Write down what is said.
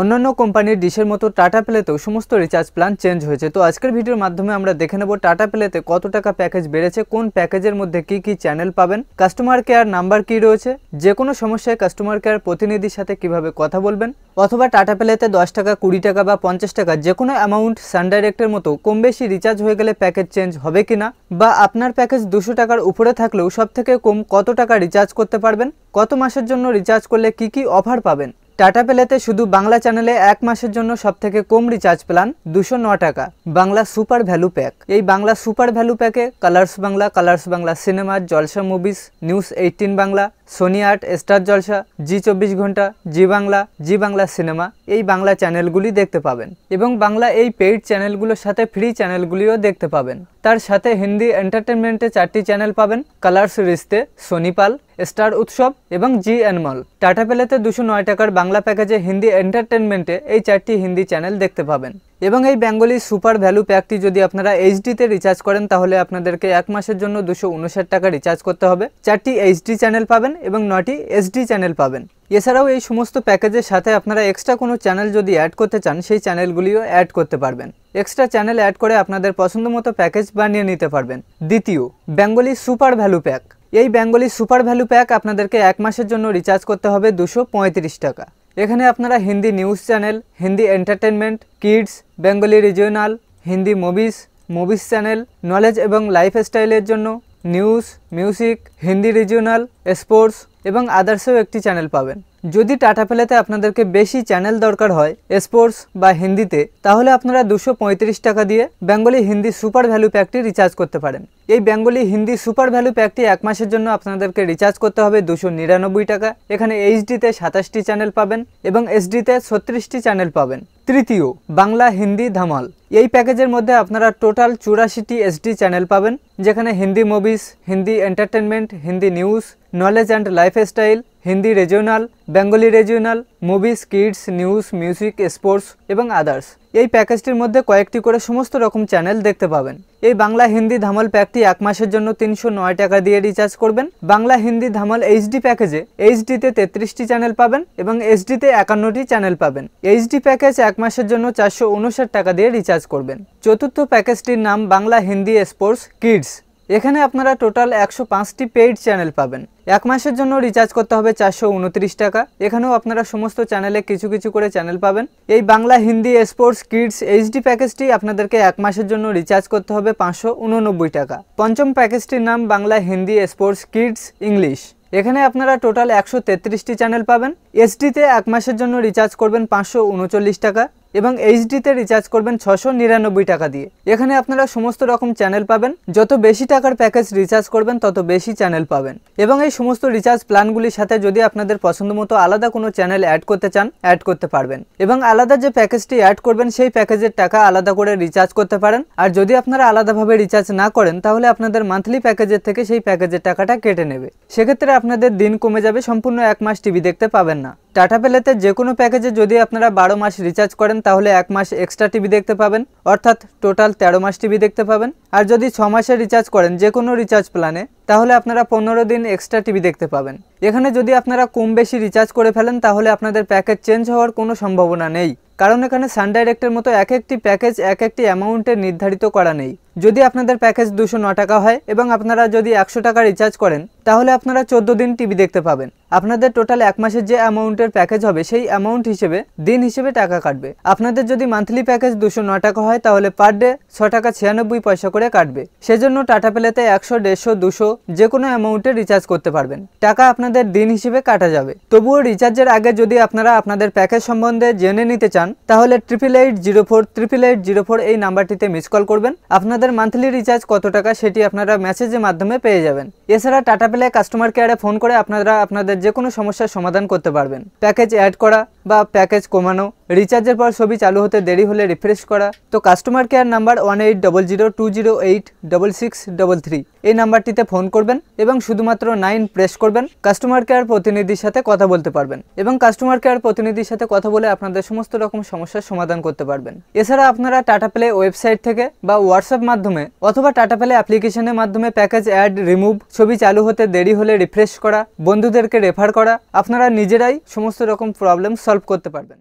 অন্যান্য কোম্পানির ডিশের মতো টাটা প্লেতেও সমস্ত রিচার্জ প্ল্যান চেঞ্জ হয়েছে তো আজকের ভিডিওর মাধ্যমে আমরা দেখে নেব টাটা প্লেতে কত টাকা প্যাকেজ বেড়েছে কোন প্যাকেজের মধ্যে কি কি চ্যানেল পাবেন কাস্টমার কেয়ার নাম্বার কি রয়েছে যে কোনো সমস্যায় কাস্টমার কেয়ার প্রতিনিধির সাথে কিভাবে কথা বলবেন অথবা টাটা প্লেতে দশ টাকা কুড়ি টাকা বা পঞ্চাশ টাকা যে কোনো অ্যামাউন্ট সানডাইরেক্টের মতো কম বেশি রিচার্জ হয়ে গেলে প্যাকেজ চেঞ্জ হবে কি না বা আপনার প্যাকেজ দুশো টাকার উপরে থাকলেও সব থেকে কম কত টাকা রিচার্জ করতে পারবেন কত মাসের জন্য রিচার্জ করলে কি কি অফার পাবেন টাটা পেলেতে শুধু বাংলা চ্যানেলে এক মাসের জন্য সবথেকে কম রিচার্জ প্ল্যান দুশো ন টাকা বাংলা সুপার ভ্যালু প্যাক এই বাংলা সুপার ভ্যালু প্যাকে Colors Bangla Colors Bangla cinema Jalsha movies news eighteen Bangla Sony Aath Star Jalsha Zee চব্বিশ ঘন্টা জি বাংলা জি বাংলা সিনেমা এই বাংলা চ্যানেলগুলি দেখতে পাবেন এবং বাংলা এই পেইড চ্যানেলগুলোর সাথে ফ্রি চ্যানেলগুলিও দেখতে পাবেন তার সাথে হিন্দি এন্টারটেনমেন্টে চারটি চ্যানেল পাবেন রিস্তে সোনি সোনিপাল স্টার উৎসব এবং জি অ্যানমল টাটা পেলেতে দুশো নয় টাকার বাংলা প্যাকেজে হিন্দি এন্টারটেনমেন্টে এই চারটি হিন্দি চ্যানেল দেখতে পাবেন এবং এই বেঙ্গলি সুপার ভ্যালু প্যাকটি যদি আপনারা এইচডিতে রিচার্জ করেন তাহলে আপনাদেরকে এক মাসের জন্য দুশো উনষাট টাকা রিচার্জ করতে হবে চারটি এইচডি চ্যানেল পাবেন এবং নটি এসডি চ্যানেল পাবেন এছাড়াও এই সমস্ত প্যাকেজের সাথে আপনারা এক্সট্রা কোনো চ্যানেল যদি অ্যাড করতে চান সেই চ্যানেলগুলিও অ্যাড করতে পারবেন এক্সট্রা চ্যানেল অ্যাড করে আপনাদের পছন্দ মতো প্যাকেজ বানিয়ে নিতে পারবেন দ্বিতীয় বেঙ্গলি সুপার ভ্যালু প্যাক এই বেঙ্গলি সুপার ভ্যালু প্যাক আপনাদেরকে এক মাসের জন্য রিচার্জ করতে হবে দুশো টাকা এখানে আপনারা Hindi news channel Hindi entertainment kids Bengali Regional Hindi movies movies channel knowledge এবং লাইফস্টাইলের জন্য news music Hindi regional sports এবং আদর্শ ব্যক্তি চ্যানেল পাবেন যদি টাটা প্লেতে আপনাদেরকে বেশি চ্যানেল দরকার হয় স্পোর্টস বা হিন্দিতে তাহলে আপনারা দুশো টাকা দিয়ে বেঙ্গলি হিন্দি সুপার ভ্যালু প্যাকটি রিচার্জ করতে পারেন এই বেঙ্গলি হিন্দি সুপার ভ্যালু প্যাকটি এক মাসের জন্য আপনাদেরকে রিচার্জ করতে হবে দুশো নিরানব্বই টাকা এখানে এইচডিতে সাতাশটি চ্যানেল পাবেন এবং এসডিতে ছত্রিশটি চ্যানেল পাবেন তৃতীয় বাংলা হিন্দি ধামাল এই প্যাকেজের মধ্যে আপনারা টোটাল চুরাশিটি এসডি চ্যানেল পাবেন যেখানে Hindi movies Hindi entertainment Hindi news knowledge and lifestyle Hindi regional Bengali regional movies kids news music sports এবং আদার্স এই প্যাকেজটির মধ্যে কয়েকটি করে সমস্ত রকম চ্যানেল দেখতে পাবেন এই বাংলা হিন্দি ধামাল প্যাকটি এক মাসের জন্য তিনশো নয় টাকা দিয়ে রিচার্জ করবেন বাংলা হিন্দি ধামাল এইচডি প্যাকেজে এইচডিতে তেত্রিশটি চ্যানেল পাবেন এবং এইচডিতে একান্নটি চ্যানেল পাবেন এইচডি প্যাকেজ এক মাসের জন্য চারশো উনষাট টাকা দিয়ে রিচার্জ করবেন চতুর্থ প্যাকেজটির নাম বাংলা হিন্দি স্পোর্টস কিডস এখানে আপনারা টোটাল একশো পাঁচটি পেইড চ্যানেল পাবেন এক মাসের জন্য রিচার্জ করতে হবে চারশো উনত্রিশ টাকা এখানেও আপনারা সমস্ত চ্যানেলে কিছু কিছু করে চ্যানেল পাবেন এই Bangla Hindi sports kids HD প্যাকেজটি আপনাদেরকে এক মাসের জন্য রিচার্জ করতে হবে পাঁচশো উননব্বই টাকা পঞ্চম প্যাকেজটির নাম Bangla Hindi sports kids English এখানে আপনারা টোটাল একশো তেত্রিশটি চ্যানেল পাবেন এসডিতে এক মাসের জন্য রিচার্জ করবেন পাঁচশো উনচল্লিশ টাকা এবং এইচডিতে রিচার্জ করবেন ছশো নিরানব্বই টাকা দিয়ে এখানে আপনারা সমস্ত রকম চ্যানেল পাবেন যত বেশি টাকার প্যাকেজ রিচার্জ করবেন তত বেশি চ্যানেল পাবেন এবং এই সমস্ত রিচার্জ প্ল্যানগুলির সাথে যদি আপনাদের পছন্দ মতো আলাদা কোনো চ্যানেল অ্যাড করতে চান অ্যাড করতে পারবেন এবং আলাদা যে প্যাকেজটি অ্যাড করবেন সেই প্যাকেজের টাকা আলাদা করে রিচার্জ করতে পারেন আর যদি আপনারা আলাদাভাবে রিচার্জ না করেন তাহলে আপনাদের মান্থলি প্যাকেজের থেকে সেই প্যাকেজের টাকাটা কেটে নেবে সেক্ষেত্রে আপনাদের দিন কমে যাবে সম্পূর্ণ এক মাস টিভি দেখতে পাবেন না টাটা পেলেতে যে কোনো প্যাকেজে যদি আপনারা বারো মাস রিচার্জ করেন তাহলে এক মাস এক্সট্রা টিভি দেখতে পাবেন অর্থাৎ টোটাল তেরো মাস টিভি দেখতে পাবেন আর যদি ছ মাসে রিচার্জ করেন যে কোনো রিচার্জ প্ল্যানে তাহলে আপনারা পনেরো দিন এক্সট্রা টিভি দেখতে পাবেন এখানে যদি আপনারা কম বেশি রিচার্জ করে ফেলেন তাহলে আপনাদের প্যাকেজ চেঞ্জ হওয়ার কোনো সম্ভাবনা নেই কারণ এখানে সান ডাইরেক্টের মতো এক একটি প্যাকেজ এক একটি অ্যামাউন্টে নির্ধারিত করা নেই যদি আপনাদের প্যাকেজ দুশো টাকা হয় এবং আপনারা যদি একশো টাকা রিচার্জ করেন তাহলে আপনারা চোদ্দ দিন টিভি দেখতে পাবেন আপনাদের টোটাল এক মাসের যে অ্যামাউন্টের প্যাকেজ হবে সেই অ্যামাউন্ট হিসেবে দিন হিসেবে টাকা কাটবে আপনাদের যদি মান্থলি প্যাকেজ দুশো ন টাকা হয় তাহলে পার ডে ছ টাকা ছিয়ানব্বই পয়সা করে কাটবে সেজন্য টাটা পেলেতে একশো দেড়শো দুশো যে কোনো অ্যামাউন্টে রিচার্জ করতে পারবেন টাকা আপনাদের দিন হিসেবে কাটা যাবে তবুও রিচার্জের আগে যদি আপনারা আপনাদের প্যাকেজ সম্বন্ধে জেনে নিতে চান তাহলে triple eight zero four triple eight zero four এই নাম্বারটিতে মিস কল করবেন আপনাদের মান্থলি রিচার্জ কত টাকা সেটি আপনারা মেসেজের মাধ্যমে পেয়ে যাবেন এছাড়া টাটা হলে কাস্টমার কেয়ারে ফোন করে আপনারা আপনাদের যে কোনো সমস্যার সমাধান করতে পারবেন প্যাকেজ অ্যাড করা বা প্যাকেজ কমানো রিচার্জের পর ছবি চালু হতে দেরি হলে রিফ্রেশ করা তো customer care number one eight double zero two zero eight double six double three এই নাম্বারটিতে ফোন করবেন এবং শুধুমাত্র নাইন প্রেস করবেন কাস্টমার কেয়ার প্রতিনিধির সাথে কথা বলতে পারবেন এবং কাস্টমার কেয়ার প্রতিনিধির সাথে কথা বলে আপনাদের সমস্ত রকম সমস্যার সমাধান করতে পারবেন এছাড়া আপনারা টাটা প্লে ওয়েবসাইট থেকে বা হোয়াটসঅ্যাপ মাধ্যমে অথবা টাটা প্লে অ্যাপ্লিকেশনের মাধ্যমে প্যাকেজ অ্যাড রিমুভ ছবি চালু হতে দেরি হলে রিফ্রেশ করা বন্ধুদেরকে রেফার করা আপনারা নিজেরাই সমস্ত রকম প্রবলেম সলভ করতে পারবেন